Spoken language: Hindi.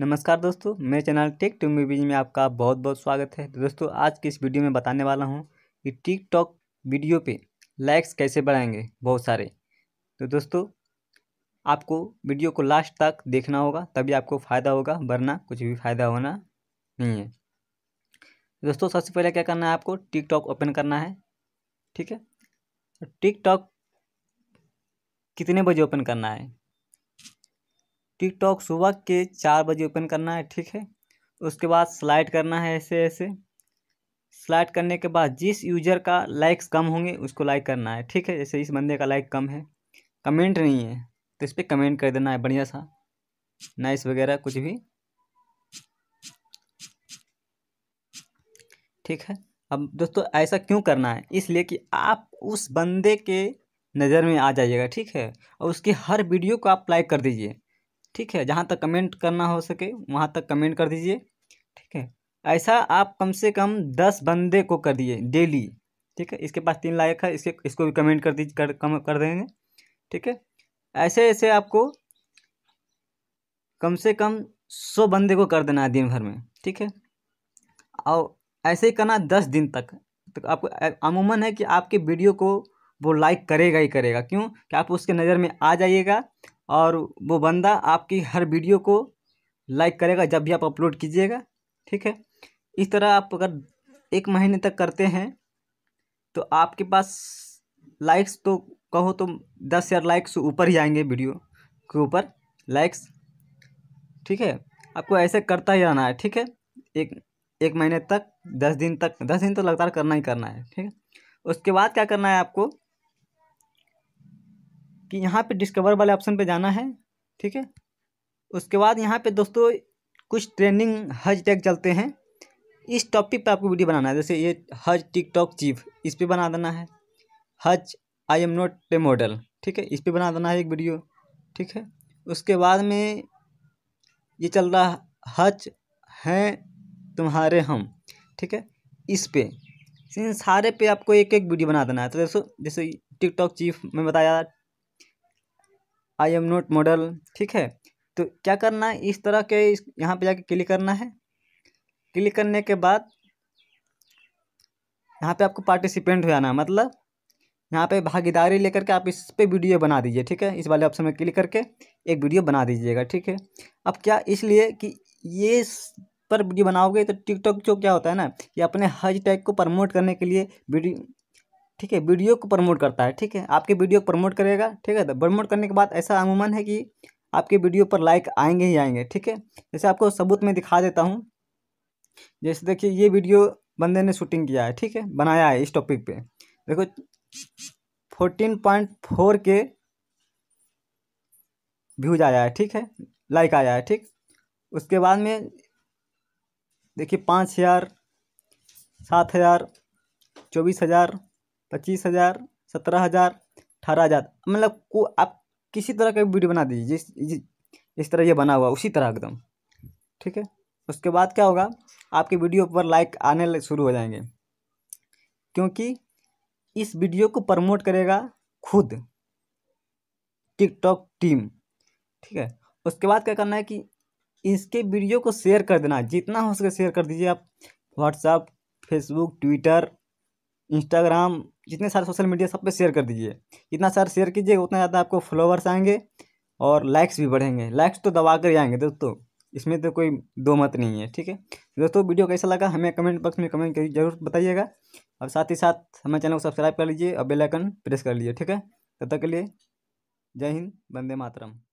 नमस्कार दोस्तों मेरे चैनल टेक टू मूवीज में आपका बहुत बहुत स्वागत है दोस्तों आज की इस वीडियो में बताने वाला हूँ कि टिकटॉक वीडियो पे लाइक्स कैसे बढ़ाएंगे बहुत सारे तो दोस्तों आपको वीडियो को लास्ट तक देखना होगा तभी आपको फ़ायदा होगा वरना कुछ भी फ़ायदा होना नहीं है दोस्तों सबसे पहले क्या करना है आपको टिकटॉक ओपन करना है ठीक है टिकटॉक कितने बजे ओपन करना है टिकटॉक सुबह के चार बजे ओपन करना है ठीक है उसके बाद स्लाइड करना है ऐसे ऐसे स्लाइड करने के बाद जिस यूज़र का लाइक्स कम होंगे उसको लाइक करना है ठीक है जैसे इस बंदे का लाइक कम है कमेंट नहीं है तो इस पर कमेंट कर देना है बढ़िया सा नाइस वगैरह कुछ भी ठीक है अब दोस्तों ऐसा क्यों करना है इसलिए कि आप उस बंदे के नज़र में आ जाइएगा ठीक है और उसकी हर वीडियो को आप लाइक कर दीजिए ठीक है जहाँ तक कमेंट करना हो सके वहाँ तक कमेंट कर दीजिए ठीक है ऐसा आप कम से कम दस बंदे को कर दिए डेली ठीक है इसके पास तीन लायक है इसके इसको भी कमेंट कर दीजिए कर कम कर देंगे ठीक है ऐसे ऐसे आपको कम से कम सौ बंदे को कर देना है दिन भर में ठीक है और ऐसे ही करना दस दिन तक तो आपको अमूमन है कि आपके वीडियो को वो लाइक करेगा ही करेगा क्यों कि आप उसके नज़र में आ जाइएगा और वो बंदा आपकी हर वीडियो को लाइक करेगा जब भी आप अपलोड कीजिएगा ठीक है इस तरह आप अगर एक महीने तक करते हैं तो आपके पास लाइक्स तो कहो तो दस हज़ार लाइक्स ऊपर ही आएंगे वीडियो के ऊपर लाइक्स ठीक है आपको ऐसे करता ही रहना है ठीक है एक एक महीने तक दस दिन तक दस दिन तो लगातार करना ही करना है ठीक है उसके बाद क्या करना है आपको कि यहाँ पे डिस्कवर वाले ऑप्शन पे जाना है ठीक है उसके बाद यहाँ पे दोस्तों कुछ ट्रेंडिंग हज टैग चलते हैं इस टॉपिक पे आपको वीडियो बनाना है जैसे ये हज टिकटॉक चीफ इस पर बना देना है has I am not a model ठीक है इस पर बना देना है एक वीडियो ठीक है उसके बाद में ये चल रहा हज हैं तुम्हारे हम ठीक है इस पर इन सारे पे आपको एक एक वीडियो बना देना है तो दोस्तों जैसे टिकटॉक चीफ में बताया आई एम नोट मॉडल ठीक है तो क्या करना है इस तरह के इस यहाँ पर जाके क्लिक करना है क्लिक करने के बाद यहाँ पे आपको पार्टिसिपेंट हो जाना है मतलब यहाँ पे भागीदारी लेकर के आप इस पर वीडियो बना दीजिए ठीक है इस वाले ऑप्शन में क्लिक करके एक वीडियो बना दीजिएगा ठीक है अब क्या इसलिए कि ये पर वीडियो बनाओगे तो टिकटॉक जो क्या होता है ना ये अपने हैज टैग को प्रमोट करने के लिए वीडियो ठीक है वीडियो को प्रमोट करता है ठीक है आपके वीडियो को प्रमोट करेगा ठीक है तो प्रमोट करने के बाद ऐसा अमूमन है कि आपके वीडियो पर लाइक आएंगे ही आएंगे ठीक है जैसे आपको सबूत में दिखा देता हूँ जैसे देखिए ये वीडियो बंदे ने शूटिंग किया है ठीक है बनाया है इस टॉपिक पे देखो फोर्टीन पॉइंट फोर के व्यूज आया है ठीक है लाइक आया है ठीक उसके बाद में देखिए पाँच हज़ार सात हज़ार चौबीस हज़ार पच्चीस हज़ार सत्रह हज़ार अठारह हज़ार मतलब को आप किसी तरह का वीडियो बना दीजिए जिस जिस तरह ये बना हुआ उसी तरह एकदम ठीक है उसके बाद क्या होगा आपके वीडियो पर लाइक आने शुरू हो जाएंगे क्योंकि इस वीडियो को प्रमोट करेगा खुद टिकटॉक टीम ठीक है उसके बाद क्या करना है कि इसके वीडियो को शेयर कर देना जितना हो सके शेयर कर दीजिए आप व्हाट्सअप फेसबुक ट्विटर इंस्टाग्राम जितने सारे सोशल मीडिया सब पे शेयर कर दीजिए जितना सारा शेयर कीजिए उतना ज़्यादा आपको फॉलोवर्स आएंगे और लाइक्स भी बढ़ेंगे लाइक्स तो दबा कर ही आएंगे दोस्तों इसमें तो कोई दो मत नहीं है ठीक है दोस्तों वीडियो कैसा लगा हमें कमेंट बॉक्स में कमेंट कर जरूर बताइएगा और साथ ही साथ हमारे चैनल को सब्सक्राइब कर लीजिए और बेलाइकन प्रेस कर लीजिए ठीक है तब तक के लिए जय हिंद वंदे मातरम